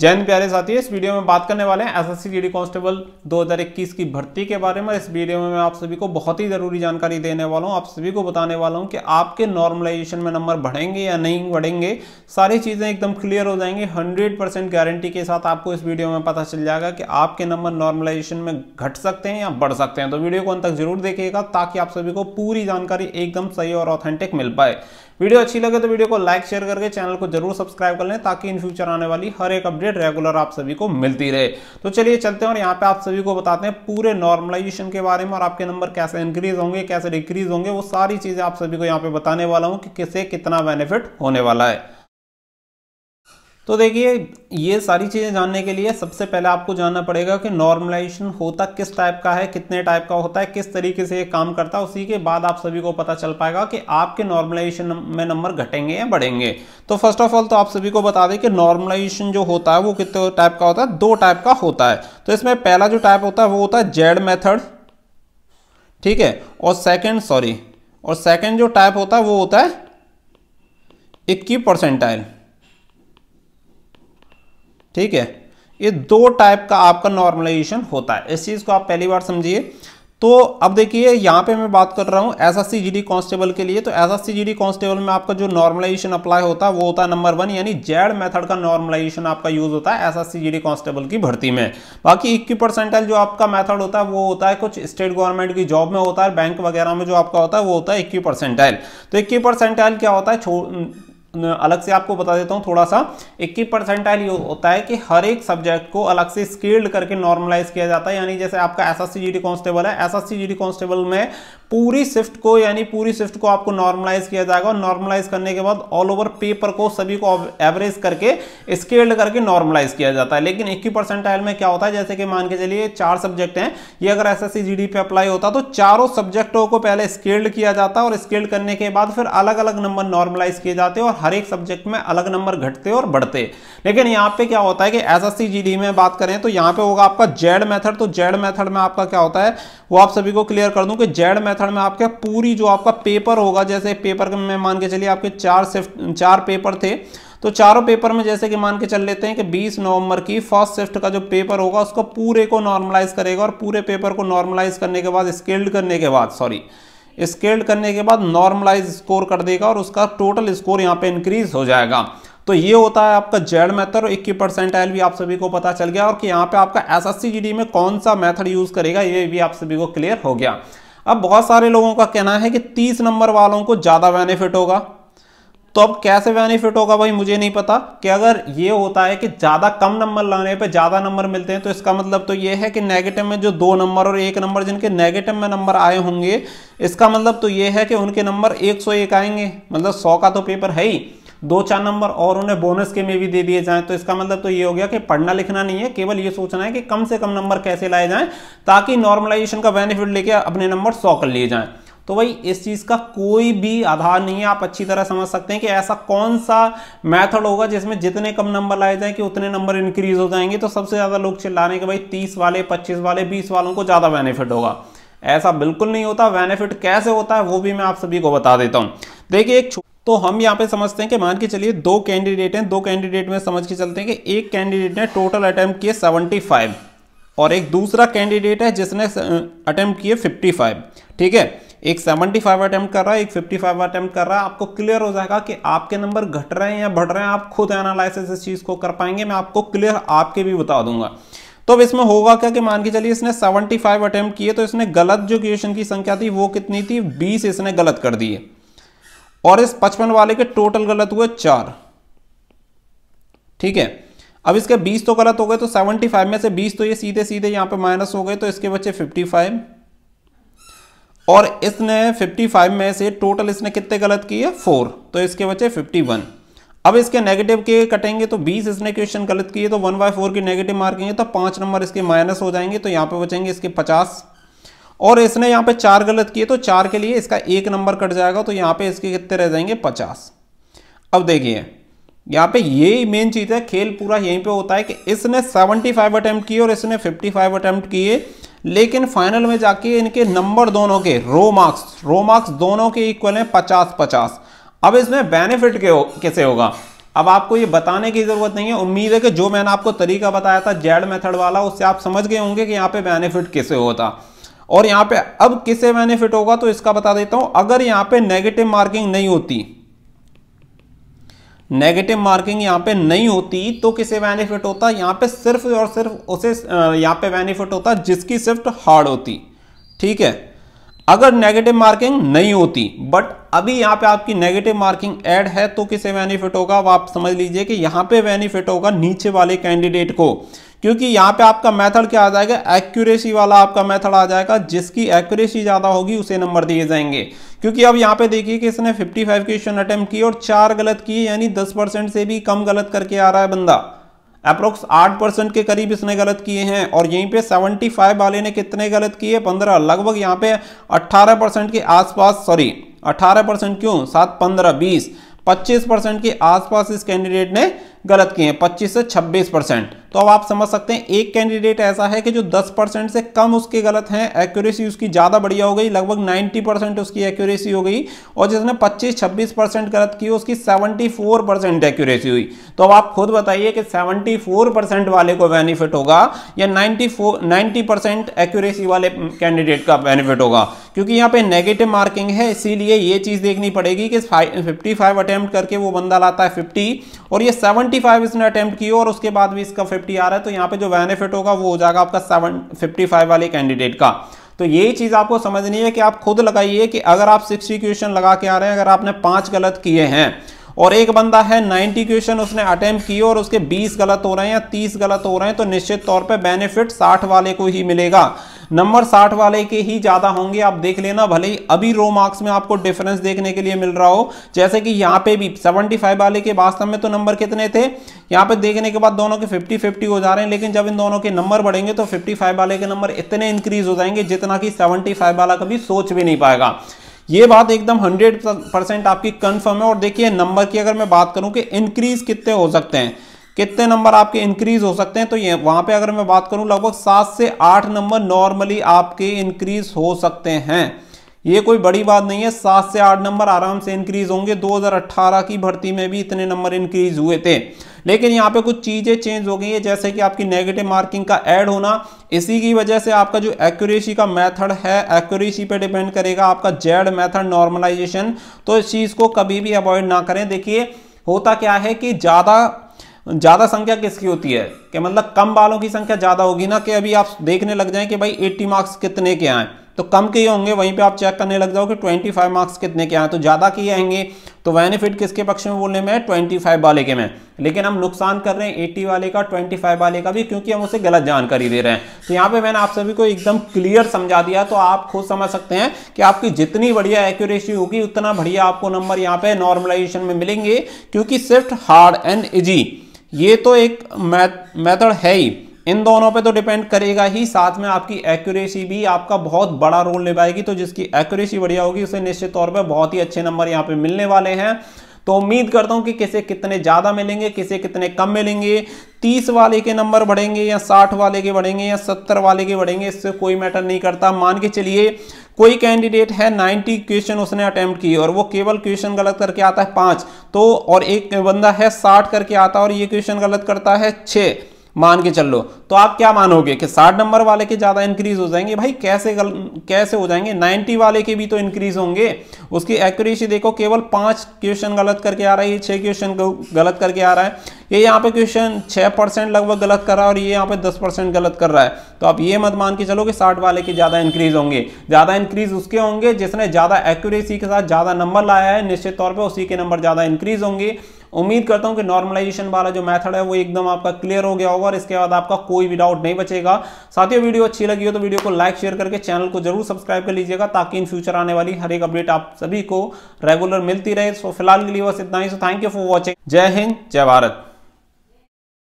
जैन प्यारे साथी इस वीडियो में बात करने वाले हैं एसएससी जीडी कांस्टेबल 2021 की भर्ती के बारे में इस वीडियो में मैं आप सभी को बहुत ही ज़रूरी जानकारी देने वाला हूं आप सभी को बताने वाला हूं कि आपके नॉर्मलाइजेशन में नंबर बढ़ेंगे या नहीं बढ़ेंगे सारी चीज़ें एकदम क्लियर हो जाएंगी हंड्रेड परसेंट गारंटी के साथ आपको इस वीडियो में पता चल जाएगा कि आपके नंबर नॉर्मलाइजेशन में घट सकते हैं या बढ़ सकते हैं तो वीडियो को अंत तक जरूर देखिएगा ताकि आप सभी को पूरी जानकारी एकदम सही और ऑथेंटिक मिल पाए वीडियो अच्छी लगे तो वीडियो को लाइक शेयर करके चैनल को जरूर सब्सक्राइब कर लें ताकि इन फ्यूचर आने वाली हर एक अपडेट रेगुलर आप सभी को मिलती रहे तो चलिए चलते हैं और यहाँ पे आप सभी को बताते हैं पूरे नॉर्मलाइजेशन के बारे में और आपके नंबर कैसे इंक्रीज होंगे कैसे डिक्रीज होंगे वो सारी चीज़ें आप सभी को यहाँ पे बताने वाला हूँ कि किसे कितना बेनिफिट होने वाला है तो देखिए ये सारी चीज़ें जानने के लिए सबसे पहले आपको जानना पड़ेगा कि नॉर्मलाइजेशन होता किस टाइप का है कितने टाइप का होता है किस तरीके से ये काम करता है उसी के बाद आप सभी को पता चल पाएगा कि आपके नॉर्मलाइजेशन में नंबर घटेंगे या बढ़ेंगे तो फर्स्ट ऑफ ऑल तो आप सभी को बता दें कि नॉर्मलाइजेशन जो होता है वो कितने टाइप का होता है दो टाइप का होता है तो इसमें पहला जो टाइप होता है वो होता है जेड मैथड ठीक है और सेकेंड सॉरी और सेकेंड जो टाइप होता है वो होता है इक्की परसेंटाइल ठीक है ये दो टाइप का आपका नॉर्मलाइजेशन होता है इस चीज़ को आप पहली बार समझिए तो अब देखिए यहाँ पे मैं बात कर रहा हूँ S S C G D constable के लिए तो S S C G D constable में आपका जो नॉर्मलाइजेशन अप्लाई होता है वो होता है नंबर वन यानी जेड मेथड का नॉर्मलाइजेशन आपका यूज होता है S S C G D constable की भर्ती में बाकी इक्की परसेंटाइल जो आपका मेथड होता है वो होता है कुछ स्टेट गवर्नमेंट की जॉब में होता है बैंक वगैरह में जो आपका होता है वो होता है इक्की परसेंटाइल तो इक्की परसेंटाइल क्या होता है अलग से आपको बता देता हूँ थोड़ा सा इक्की परसेंटाइल होता है कि हर एक सब्जेक्ट को अलग से स्केल्ड करके नॉर्मलाइज किया जाता है यानी जैसे आपका एस एस सी कांस्टेबल है एस एस सी कांस्टेबल में पूरी शिफ्ट को यानी पूरी शिफ्ट को आपको नॉर्मलाइज किया जाएगा और नॉर्मलाइज करने के बाद ऑल ओवर पेपर को सभी को एवरेज करके स्केल्ड करके नॉर्मलाइज किया जाता है लेकिन इक्की परसेंटाइल में क्या होता है जैसे कि मान के चलिए चार सब्जेक्ट हैं ये अगर एस एस पे अप्लाई होता तो चारों सब्जेक्टों को पहले स्केल्ड किया जाता और स्केल्ड करने के बाद फिर अलग अलग नंबर नॉर्मलाइज किए जाते और हर एक सब्जेक्ट में अलग नंबर घटते और बढ़ते लेकिन यहाँ पे क्या होता है कि एस एस में बात करें तो यहाँ पे होगा आपका जेड मेथड तो जेड मेथड में आपका क्या होता है वो आप सभी को क्लियर कर दूँ कि जेड मेथड में आपका पूरी जो आपका पेपर होगा जैसे पेपर में मान के चलिए आपके चार शिफ्ट चार पेपर थे तो चारों पेपर में जैसे कि मान के चल लेते हैं कि 20 नवंबर की फर्स्ट शिफ्ट का जो पेपर होगा उसको पूरे को नॉर्मलाइज करेगा और पूरे पेपर को नॉर्मलाइज करने के बाद स्केल्ड करने के बाद सॉरी स्केल्ड करने के बाद नॉर्मलाइज स्कोर कर देगा और उसका टोटल स्कोर यहाँ पे इंक्रीज हो जाएगा तो ये होता है आपका जेड मेथड और इक्की परसेंट एल भी आप सभी को पता चल गया और कि यहाँ पे आपका एस एस में कौन सा मेथड यूज़ करेगा ये भी आप सभी को क्लियर हो गया अब बहुत सारे लोगों का कहना है कि तीस नंबर वालों को ज़्यादा बेनिफिट होगा तो अब कैसे बेनिफिट होगा भाई मुझे नहीं पता कि अगर ये होता है कि ज़्यादा कम नंबर लाने पे ज़्यादा नंबर मिलते हैं तो इसका मतलब तो ये है कि नेगेटिव में जो दो नंबर और एक नंबर जिनके नेगेटिव में नंबर आए होंगे इसका मतलब तो ये है कि उनके नंबर 101 आएंगे मतलब 100 का तो पेपर है ही दो चार नंबर और उन्हें बोनस के में भी दे दिए जाएं तो इसका मतलब तो ये हो गया कि पढ़ना लिखना नहीं है केवल ये सोचना है कि कम से कम नंबर कैसे लाए जाएं ताकि नॉर्मलाइजेशन का बेनिफिट लेके अपने नंबर सौ कर लिए जाएं तो भाई इस चीज़ का कोई भी आधार नहीं है आप अच्छी तरह समझ सकते हैं कि ऐसा कौन सा मेथड होगा जिसमें जितने कम नंबर लाए जाए कि उतने नंबर इंक्रीज हो जाएंगे तो सबसे ज़्यादा लोग चिल्लाने के भाई तीस वाले पच्चीस वाले बीस वालों को ज़्यादा बेनिफिट होगा ऐसा बिल्कुल नहीं होता बेनिफिट कैसे होता है वो भी मैं आप सभी को बता देता हूं देखिए एक तो हम यहाँ पे समझते हैं कि मान के चलिए दो कैंडिडेट हैं दो कैंडिडेट में समझ के चलते हैं कि एक कैंडिडेट ने टोटल अटैम्प्ट किए 75 और एक दूसरा कैंडिडेट है जिसने अटैम्प्ट किए 55 ठीक है एक 75 फाइव अटैम्प्ट कर रहा है एक 55 फाइव अटैम्प्ट कर रहा है आपको क्लियर हो जाएगा कि आपके नंबर घट रहे हैं या बढ़ रहे हैं आप खुद एनालिसिस इस चीज़ को कर पाएंगे मैं आपको क्लियर आपके भी बता दूंगा तो अब इसमें होगा क्या कि मान के चलिए इसने 75 फाइव अटैम्प्ट किए तो इसने गलत जो क्वेश्चन की संख्या थी वो कितनी थी बीस इसने गलत कर दिए और इस पचपन वाले के टोटल गलत हुए चार ठीक है अब इसके 20 तो गलत हो गए तो 75 में से 20 तो ये सीधे सीधे यहाँ पे माइनस हो गए तो इसके बच्चे 55 और इसने 55 में से टोटल इसने कितने गलत किए फोर तो इसके बचे 51 अब इसके नेगेटिव के कटेंगे तो 20 इसने क्वेश्चन गलत किए तो 1 बाई फोर की नेगेटिव मार्किंगे तो पांच नंबर इसके माइनस हो जाएंगे तो यहाँ पे बचेंगे इसके 50 और इसने यहाँ पे चार गलत किए तो चार के लिए इसका एक नंबर कट जाएगा तो यहाँ पे इसके कितने रह जाएंगे पचास अब देखिए यहाँ पे यही मेन चीज़ है खेल पूरा यहीं पे होता है कि इसने 75 अटेम्प्ट किए और इसने 55 फाइव किए लेकिन फाइनल में जाके इनके नंबर दोनों के रो मार्क्स रो मार्क्स दोनों के इक्वल हैं पचास पचास अब इसमें बेनिफिट के हो, कैसे होगा अब आपको ये बताने की ज़रूरत नहीं है उम्मीद है कि जो मैंने आपको तरीका बताया था जेड मेथड वाला उससे आप समझ गए होंगे कि यहाँ पे बेनिफिट कैसे होता और यहाँ पे अब किसे बेनिफिट होगा तो इसका बता देता हूँ अगर यहाँ पे नेगेटिव मार्किंग नहीं होती नेगेटिव मार्किंग यहाँ पे नहीं होती तो किसे बेनिफिट होता यहाँ पे सिर्फ और सिर्फ उसे यहाँ पे बेनिफिट होता जिसकी सिर्फ हार्ड होती ठीक है अगर नेगेटिव मार्किंग नहीं होती बट अभी यहाँ पे आपकी नेगेटिव मार्किंग ऐड है तो किसे बेनिफिट होगा आप समझ लीजिए कि यहाँ पे बेनिफिट होगा नीचे वाले कैंडिडेट को क्योंकि यहाँ पे आपका मेथड क्या आ जाएगा एक्यूरेसी वाला आपका मेथड आ जाएगा जिसकी एक्यूरेसी ज़्यादा होगी उसे नंबर दिए जाएंगे क्योंकि अब यहाँ पे देखिए कि इसने 55 फाइव क्वेश्चन अटेम्प्ट किए और चार गलत किए यानी 10 परसेंट से भी कम गलत करके आ रहा है बंदा अप्रोक्स 8 परसेंट के करीब इसने गलत किए हैं और यहीं पे 75 वाले ने कितने गलत किए 15 लगभग यहाँ पे 18 परसेंट के आसपास सॉरी 18 परसेंट क्यों सात पंद्रह बीस पच्चीस परसेंट के आसपास इस कैंडिडेट ने गलत किए हैं 25 से 26 परसेंट तो अब आप समझ सकते हैं एक कैंडिडेट ऐसा है कि जो 10 परसेंट से कम उसके गलत हैं एक्यूरेसी उसकी ज़्यादा बढ़िया हो गई लगभग 90 परसेंट उसकी एक्यूरेसी हो गई और जिसने 25-26 परसेंट गलत की उसकी 74 परसेंट एक्यूरेसी हुई तो अब आप खुद बताइए कि 74 परसेंट वाले को बेनिफिट होगा या फोर 90 परसेंट एक्यूरेसी वाले कैंडिडेट का बेनिफिट होगा क्योंकि यहाँ पे नेगेटिव मार्किंग है इसीलिए ये चीज़ देखनी पड़ेगी कि फिफ्टी फाइव अटैम्प्ट करके वो बंदा लाता है फिफ्टी और ये सेवन 75 इसने अटेम्प्ट किया और उसके बाद भी इसका 50 आ रहा है तो यहाँ पे जो बेनिफिट होगा वो हो जाएगा आपका 755 वाले कैंडिडेट का तो ये चीज़ आपको समझनी है कि आप खुद लगाइए कि अगर आप 60 क्वेश्चन लगा के आ रहे हैं अगर आपने पांच गलत किए हैं और एक बंदा है 90 क्वेश्चन उसने अटेम्प्ट किए और उसके 20 गलत हो रहे हैं या 30 गलत हो रहे हैं तो निश्चित तौर पे बेनिफिट 60 वाले को ही मिलेगा नंबर साठ वाले के ही ज्यादा होंगे आप देख लेना भले ही अभी रो मार्क्स में आपको डिफरेंस देखने के लिए मिल रहा हो जैसे कि यहाँ पे भी सेवेंटी फाइव वाले के वास्तव में तो नंबर कितने थे यहाँ पे देखने के बाद दोनों के फिफ्टी फिफ्टी हो जा रहे हैं लेकिन जब इन दोनों के नंबर बढ़ेंगे तो फिफ्टी फाइव वाले के नंबर इतने इंक्रीज हो जाएंगे जितना कि फाइव वाला कभी सोच भी नहीं पाएगा ये बात एकदम 100 परसेंट आपकी कंफर्म है और देखिए नंबर की अगर मैं बात करूं कि इंक्रीज कितने हो सकते हैं कितने नंबर आपके इंक्रीज हो सकते हैं तो ये वहां पे अगर मैं बात करूँ लगभग सात से आठ नंबर नॉर्मली आपके इंक्रीज हो सकते हैं ये कोई बड़ी बात नहीं है सात से आठ नंबर आराम से इंक्रीज होंगे 2018 की भर्ती में भी इतने नंबर इंक्रीज हुए थे लेकिन यहाँ पे कुछ चीज़ें चेंज हो गई है जैसे कि आपकी नेगेटिव मार्किंग का ऐड होना इसी की वजह से आपका जो एक्यूरेसी का मेथड है एक्यूरेसी पे डिपेंड करेगा आपका जेड मैथड नॉर्मलाइजेशन तो इस चीज़ को कभी भी अवॉइड ना करें देखिए होता क्या है कि ज़्यादा ज़्यादा संख्या किसकी होती है कि मतलब कम वालों की संख्या ज़्यादा होगी ना कि अभी आप देखने लग जाएं कि भाई एट्टी मार्क्स कितने के आए तो कम के ही होंगे वहीं पे आप चेक करने लग जाओ कि 25 मार्क्स कितने के आए तो ज़्यादा के आएंगे तो बेनिफिट किसके पक्ष में बोलने में ट्वेंटी फाइव वाले के में लेकिन हम नुकसान कर रहे हैं एट्टी वाले का ट्वेंटी फाइव वाले का भी क्योंकि हम उसे गलत जानकारी दे रहे हैं तो यहाँ पे मैंने आप सभी को एकदम क्लियर समझा दिया तो आप खुद समझ सकते हैं कि आपकी जितनी बढ़िया एक्यूरेसी होगी उतना बढ़िया आपको नंबर यहाँ पे नॉर्मलाइजेशन में मिलेंगे क्योंकि सिर्फ हार्ड एंड इजी ये तो एक मेथड है ही इन दोनों पे तो डिपेंड करेगा ही साथ में आपकी एक्यूरेसी भी आपका बहुत बड़ा रोल निभाएगी तो जिसकी एक्यूरेसी बढ़िया होगी उसे निश्चित तौर पे बहुत ही अच्छे नंबर यहाँ पे मिलने वाले हैं तो उम्मीद करता हूँ कि किसे कितने ज़्यादा मिलेंगे किसे कितने कम मिलेंगे तीस वाले के नंबर बढ़ेंगे या साठ वाले के बढ़ेंगे या सत्तर वाले के बढ़ेंगे इससे कोई मैटर नहीं करता मान के चलिए कोई कैंडिडेट है 90 क्वेश्चन उसने अटेम्प्ट किए और वो केवल क्वेश्चन गलत करके आता है पाँच तो और एक बंदा है 60 करके आता है और ये क्वेश्चन गलत करता है छः मान के चल लो तो आप क्या मानोगे कि साठ नंबर वाले के ज़्यादा इंक्रीज हो जाएंगे भाई कैसे गल, कैसे हो जाएंगे नाइन्टी वाले के भी तो इंक्रीज होंगे उसकी एक्यूरेसी देखो केवल पाँच क्वेश्चन गलत करके आ रहा है ये छः क्वेश्चन गलत करके आ रहा है ये यहाँ पे क्वेश्चन छह परसेंट लगभग गलत कर रहा है और ये यहाँ पे दस परसेंट गलत कर रहा है तो आप ये मत मान के चलो कि साठ वाले के ज़्यादा इंक्रीज होंगे ज़्यादा इंक्रीज उसके होंगे जिसने ज़्यादा एक्यूरेसी के साथ ज़्यादा नंबर लाया है निश्चित तौर पर उसी के नंबर ज़्यादा इंक्रीज होंगे उम्मीद करता हूँ कि नॉर्मलाइजेशन वाला जो मेथड है वो एकदम आपका क्लियर हो गया होगा और इसके बाद आपका कोई भी डाउट नहीं बचेगा साथियों वीडियो अच्छी लगी हो तो वीडियो को लाइक शेयर करके चैनल को जरूर सब्सक्राइब कर लीजिएगा ताकि इन फ्यूचर आने वाली हर एक अपडेट आप सभी को रेगुलर मिलती रहे सो फिलहाल के लिए बस इतना ही so thank you for watching जय हिंद जय भारत